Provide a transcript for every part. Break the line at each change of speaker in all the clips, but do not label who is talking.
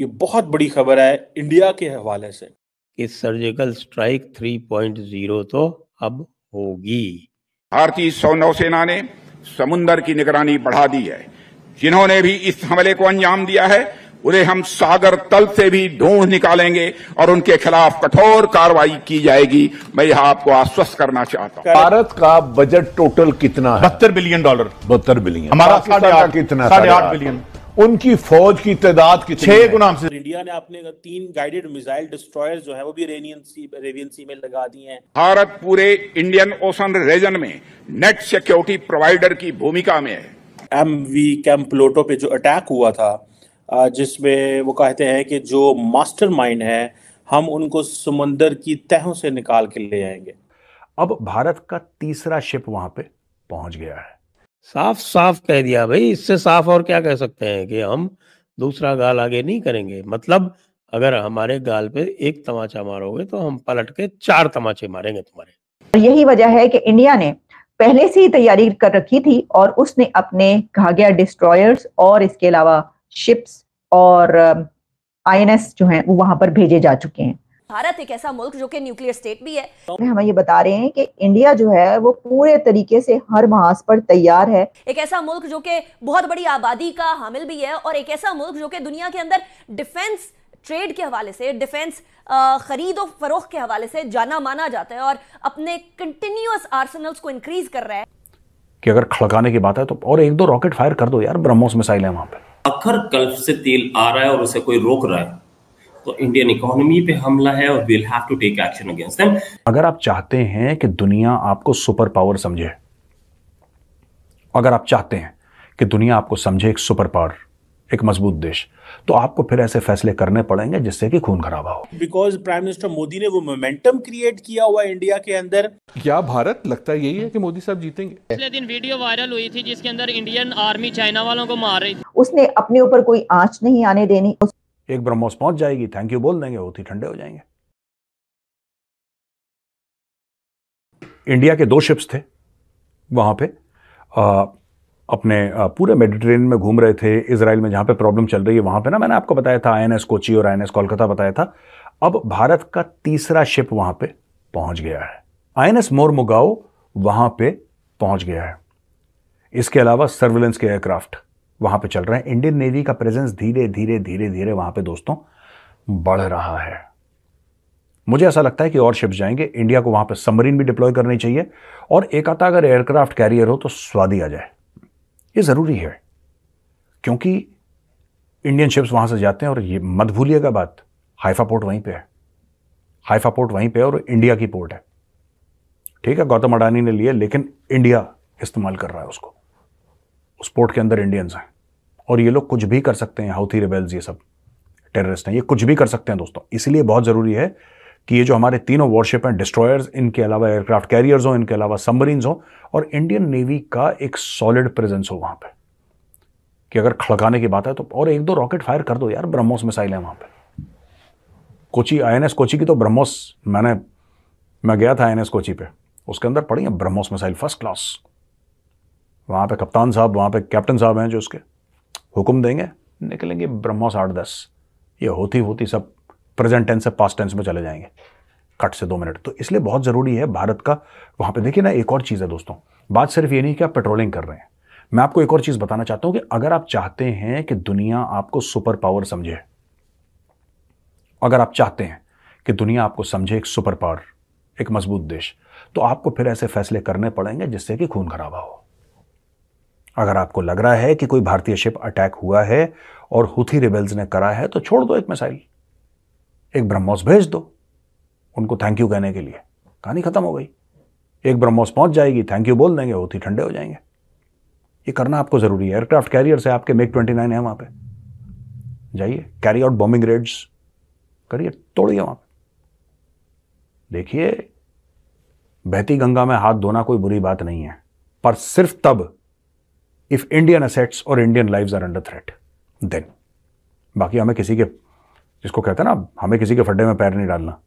ये बहुत बड़ी खबर है इंडिया के हवाले से कि सर्जिकल स्ट्राइक 3.0 तो अब होगी भारतीय नौसेना ने समुन्दर की निगरानी बढ़ा दी है जिन्होंने भी इस हमले को अंजाम दिया है उन्हें हम सागर तल से भी ढूंढ निकालेंगे और उनके खिलाफ कठोर कार्रवाई की जाएगी मैं यह आपको आश्वस्त करना चाहता
हूँ भारत का बजट टोटल कितना है बहत्तर बिलियन डॉलर
बहत्तर बिलियन हमारा कितना साढ़े आठ बिलियन उनकी फौज की तादाद की छह गुना से इंडिया ने अपने तीन गाइडेड मिसाइल डिस्ट्रॉयर्स जो है वो भी रेनियन सी रेवियन सी में लगा दिए हैं भारत पूरे इंडियन ओशन रीजन में नेट सिक्योरिटी प्रोवाइडर की भूमिका में है एम वी कैंप लोटो पे जो अटैक हुआ था जिसमें वो कहते हैं कि जो मास्टर है हम उनको समंदर की तहों से निकाल के ले आएंगे
अब भारत का तीसरा शिप वहां पे पहुंच गया है
साफ साफ कह दिया भाई इससे साफ और क्या कह सकते हैं कि हम दूसरा गाल आगे नहीं करेंगे मतलब अगर हमारे गाल पे एक तमाचा मारोगे तो हम पलट के चार तमाचे मारेंगे तुम्हारे
यही वजह है कि इंडिया ने पहले से ही तैयारी कर रखी थी और उसने अपने घाघिया डिस्ट्रॉयर्स और इसके अलावा शिप्स और आईएनएस जो हैं वो वहां पर भेजे जा चुके हैं भारत एक ऐसा मुल्क जो कि न्यूक्लियर स्टेट भी है हमें ये बता रहे हैं कि इंडिया जो है वो पूरे तरीके से हर महाज पर तैयार है एक ऐसा मुल्क जो कि बहुत बड़ी आबादी का हामिल भी है और एक ऐसा मुल्क जो कि दुनिया के अंदर डिफेंस ट्रेड के हवाले से डिफेंस खरीदो फरोख के हवाले से जाना माना जाता है और अपने कंटिन्यूस आर्सनल्स को इंक्रीज कर रहा है
कि अगर खड़काने की बात है तो और एक दो रॉकेट फायर कर दो यार ब्रह्मोस मिसाइल है वहां पर
अखर कल्फ से तेल आ रहा है और उसे कोई रोक रहा है तो इंडियन इकोनॉमी पे हमला है और will have to take action against them
अगर आप चाहते हैं कि दुनिया आपको सुपर पावर समझे अगर आप चाहते हैं कि दुनिया आपको समझे एक सुपर पावर एक मजबूत देश तो आपको फिर ऐसे फैसले करने पड़ेंगे जिससे कि खून
खराब हो बिकॉज प्राइम मिनिस्टर मोदी ने वो मोमेंटम क्रिएट किया हुआ इंडिया के अंदर क्या भारत लगता यही है कि मोदी साहब जीतेंगे पिछले
दिन वीडियो वायरल हुई थी जिसके अंदर इंडियन आर्मी चाइना वालों को मार रही थी
उसने अपने ऊपर कोई आंच नहीं आने देनी एक ब्रह्मोस पहुंच जाएगी थैंक यू बोल देंगे बहुत ही ठंडे हो जाएंगे इंडिया के दो शिप्स थे वहां पे आ, अपने आ, पूरे मेडिटेरेन में घूम रहे थे इसराइल में जहां पे प्रॉब्लम चल रही है वहां पे ना मैंने आपको बताया था आईएनएस कोची और आईएनएस कोलकाता बताया था अब भारत का तीसरा शिप वहां पे पहुंच गया है आईएनएस मोरमुगाओ वहां पे पहुंच गया है इसके अलावा सर्विलेंस के एयरक्राफ्ट वहां पे चल रहे हैं इंडियन नेवी का प्रेजेंस धीरे धीरे धीरे धीरे वहां पे दोस्तों बढ़ रहा है मुझे ऐसा लगता है कि और शिप्स जाएंगे इंडिया को वहां पे सबमरीन भी डिप्लॉय करनी चाहिए और एक आता अगर एयरक्राफ्ट कैरियर हो तो स्वादी आ जाए ये ज़रूरी है क्योंकि इंडियन शिप्स वहां से जाते हैं और ये मत भूलिएगा बात हाइफा पोर्ट वहीं पे है हाइफा पोर्ट वहीं पे है और इंडिया की पोर्ट है ठीक है गौतम अडानी ने लिया लेकिन इंडिया इस्तेमाल कर रहा है उसको स्पोर्ट के अंदर इंडियंस हैं और ये लोग कुछ भी कर सकते हैं हाउथी रिबेल्स ये सब टेररिस्ट हैं ये कुछ भी कर सकते हैं दोस्तों इसलिए बहुत ज़रूरी है कि ये जो हमारे तीनों वॉरशिप हैं डिस्ट्रॉयर्स इनके अलावा एयरक्राफ्ट कैरियर्स हों इनके अलावा सबमरीन्स हों और इंडियन नेवी का एक सॉलिड प्रेजेंस हो वहाँ पर कि अगर खड़काने की बात है तो और एक दो रॉकेट फायर कर दो यार ब्रह्मोस मिसाइल है वहाँ पर कोची आई कोची की तो ब्रह्मोस मैंने मैं गया था आई कोची पे उसके अंदर पड़ी है ब्रह्मोस मिसाइल फर्स्ट क्लास वहाँ पे कप्तान साहब वहाँ पे कैप्टन साहब हैं जो उसके हुक्म देंगे निकलेंगे ब्रह्मो साठ दस ये होती होती सब प्रेजेंट टेंस से पास्ट टेंस में चले जाएंगे कट से दो मिनट तो इसलिए बहुत ज़रूरी है भारत का वहाँ पे देखिए ना एक और चीज़ है दोस्तों बात सिर्फ ये नहीं कि आप पेट्रोलिंग कर रहे हैं मैं आपको एक और चीज़ बताना चाहता हूँ कि अगर आप चाहते हैं कि दुनिया आपको सुपर पावर समझे अगर आप चाहते हैं कि दुनिया आपको समझे एक सुपर पावर एक मजबूत देश तो आपको फिर ऐसे फैसले करने पड़ेंगे जिससे कि खून खराबा हो अगर आपको लग रहा है कि कोई भारतीय शिप अटैक हुआ है और हुथी रिबेल्स ने करा है तो छोड़ दो एक मिसाइल एक ब्रह्मोस भेज दो उनको थैंक यू कहने के लिए कहानी खत्म हो गई एक ब्रह्मोस पहुंच जाएगी थैंक यू बोल देंगे हुथी ठंडे हो जाएंगे ये करना आपको ज़रूरी है एयरक्राफ्ट कैरियर से आपके मेक ट्वेंटी नाइन है वहां पर जाइए कैरी आउट बॉम्बिंग रेड्स करिए तोड़िए वहां पर देखिए बहती गंगा में हाथ धोना कोई बुरी बात नहीं है पर सिर्फ तब इफ इंडियन असेट्स और Indian life are under threat then बाकी हमें किसी के जिसको कहते हैं ना हमें किसी के फड्डे में पैर नहीं डालना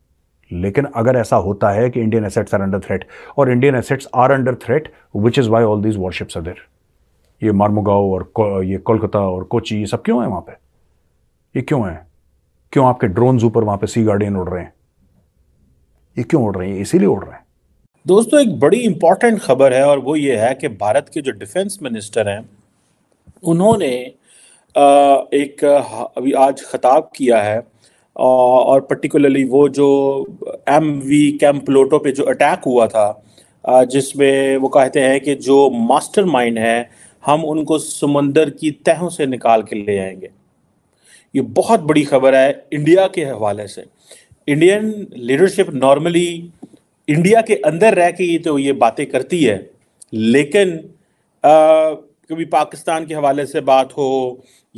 लेकिन अगर ऐसा होता है कि Indian assets are under threat और Indian assets are under threat which is why all these warships are there ये मारमुगाओ और ये कोलकाता और कोची ये सब क्यों है वहां पे ये क्यों है क्यों आपके ड्रोन ऊपर वहां पे सी गार्डियन उड़ रहे हैं ये क्यों उड़ रहे हैं इसीलिए
उड़ रहे हैं दोस्तों एक बड़ी इंपॉर्टेंट खबर है और वो ये है कि भारत के जो डिफेंस मिनिस्टर हैं उन्होंने एक अभी आज खताब किया है और पर्टिकुलरली वो जो एम वी लोटो पे जो अटैक हुआ था जिसमें वो कहते हैं कि जो मास्टर माइंड है हम उनको समंदर की तहों से निकाल के ले आएंगे ये बहुत बड़ी खबर है इंडिया के हवाले से इंडियन लीडरशिप नॉर्मली इंडिया के अंदर रह के ये तो ये बातें करती है लेकिन आ, कभी पाकिस्तान के हवाले से बात हो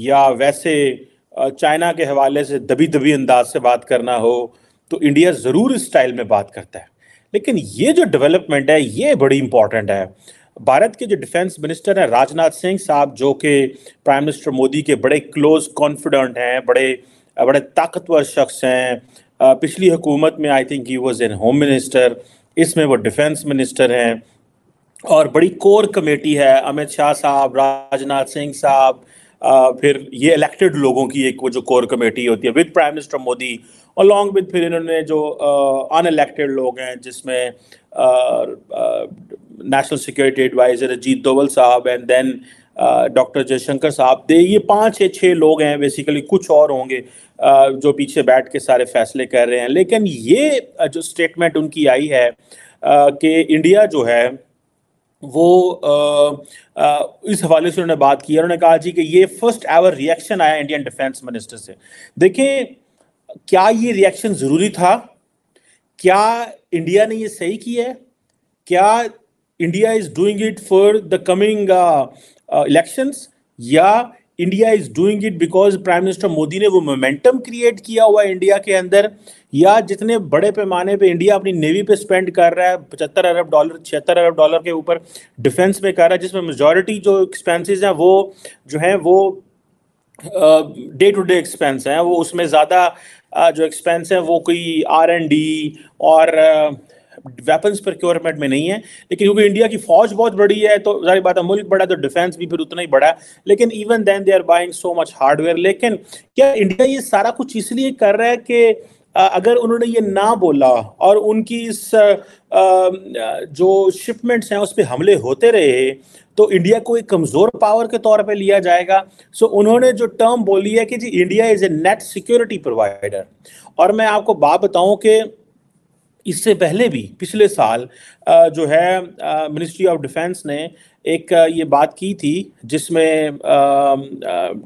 या वैसे चाइना के हवाले से दबी दबी अंदाज से बात करना हो तो इंडिया ज़रूर इस स्टाइल में बात करता है लेकिन ये जो डेवलपमेंट है ये बड़ी इंपॉर्टेंट है भारत के जो डिफेंस मिनिस्टर हैं राजनाथ सिंह साहब जो कि प्राइम मिनिस्टर मोदी के बड़े क्लोज कॉन्फिडेंट हैं बड़े बड़े ताकतवर शख्स हैं Uh, पिछली हुकूमत में I think he was an home minister इसमें वो डिफेंस मिनिस्टर हैं और बड़ी कोर कमेटी है अमित शाह साहब राजनाथ सिंह साहब uh, फिर ये इलेक्टेड लोगों की एक वो जो कोर कमेटी होती है with prime minister Modi along with फिर इन्होंने जो अन uh, इलेक्टेड लोग हैं जिसमें national security adviser Ajit Doval साहब एंड देन डॉक्टर जयशंकर साहब दे ये पाँच या छः लोग हैं बेसिकली कुछ और होंगे जो पीछे बैठ के सारे फैसले कर रहे हैं लेकिन ये जो स्टेटमेंट उनकी आई है कि इंडिया जो है वो आ, आ, इस हवाले से उन्होंने बात की उन्होंने कहा जी कि ये फर्स्ट एवर रिएक्शन आया इंडियन डिफेंस मिनिस्टर से देखें क्या ये रिएक्शन ज़रूरी था क्या इंडिया ने ये सही किया है क्या India is doing it for the coming elections uh, या India is doing it because prime minister Modi ने वो मोमेंटम क्रिएट किया हुआ है इंडिया के अंदर या जितने बड़े पैमाने पे इंडिया अपनी नेवी पे स्पेंड कर रहा है पचहत्तर अरब डॉलर छिहत्तर अरब डॉलर के ऊपर डिफेंस में कर रहा है जिसमें मेजोरिटी जो एक्सपेंसेस हैं वो जो हैं वो डे टू डे एक्सपेंस हैं वो उसमें ज़्यादा uh, जो एक्सपेंस हैं वो कोई आर एंड डी और uh, वेपन्स प्रोक्योरमेंट में नहीं है लेकिन क्योंकि इंडिया की फौज बहुत बड़ी है तो जारी बात है मुल्क बड़ा है तो डिफेंस भी फिर उतना ही बड़ा है लेकिन even then they are buying so much hardware लेकिन क्या इंडिया ये सारा कुछ इसलिए कर रहा है कि अगर उन्होंने ये ना बोला और उनकी इस जो शिपमेंट्स हैं उस पर हमले होते रहे तो इंडिया को एक कमज़ोर पावर के तौर पे लिया जाएगा सो so, उन्होंने जो टर्म बोली है कि जी India is a net security provider और मैं आपको बात बताऊं कि इससे पहले भी पिछले साल जो है मिनिस्ट्री ऑफ डिफेंस ने एक ये बात की थी जिसमें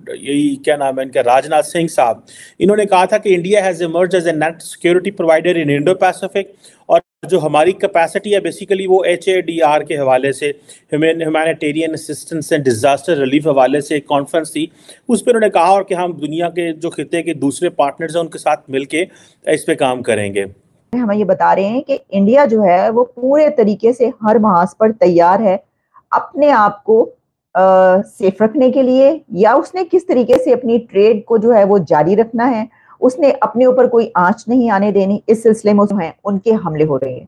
यही क्या नाम है इनका राजनाथ सिंह साहब इन्होंने कहा था कि India has emerge as a net security provider in Indo Pacific और जो हमारी कैपेसिटी है बेसिकली वो एच के हवाले से humanitarian assistance and disaster relief हवाले से एक कॉन्फ्रेंस थी उस पर उन्होंने कहा और कि हम दुनिया के जो खत्े के दूसरे पार्टनर्स हैं उनके साथ मिल इस पर काम करेंगे
हमें ये बता रहे हैं कि इंडिया जो है वो पूरे तरीके से हर महाज पर तैयार है अपने आप को आ, सेफ रखने के लिए या उसने किस तरीके से अपनी ट्रेड को जो है वो जारी रखना है उसने अपने ऊपर कोई आंच नहीं आने देनी इस सिलसिले में जो है उनके हमले हो रहे हैं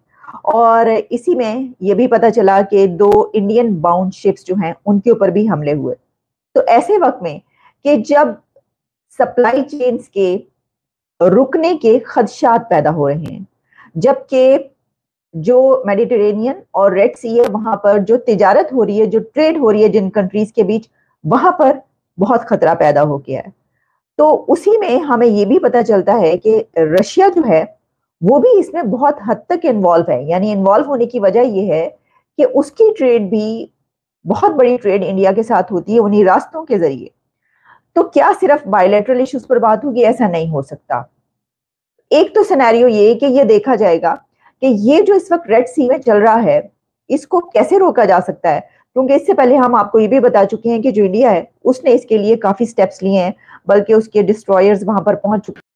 और इसी में ये भी पता चला कि दो इंडियन बाउंड शिप्स जो हैं उनके ऊपर भी हमले हुए तो ऐसे वक्त में कि जब सप्लाई चेन्स के रुकने के खदशात पैदा हो रहे हैं जबकि जो मेडिटेरेनियन और रेड सी है वहां पर जो तिजारत हो रही है जो ट्रेड हो रही है जिन कंट्रीज के बीच वहां पर बहुत खतरा पैदा हो गया है तो उसी में हमें ये भी पता चलता है कि रशिया जो है वो भी इसमें बहुत हद तक इन्वॉल्व है यानी इन्वॉल्व होने की वजह यह है कि उसकी ट्रेड भी बहुत बड़ी ट्रेड इंडिया के साथ होती है उन्हीं रास्तों के जरिए तो क्या सिर्फ बायोलेट्रल इश्यूज पर बात होगी ऐसा नहीं हो सकता एक तो सिनेरियो ये कि ये देखा जाएगा कि ये जो इस वक्त रेड सी में चल रहा है इसको कैसे रोका जा सकता है क्योंकि इससे पहले हम आपको ये भी बता चुके हैं कि जो इंडिया है उसने इसके लिए काफ़ी स्टेप्स लिए हैं बल्कि उसके डिस्ट्रॉयर्स वहां पर पहुंच चुके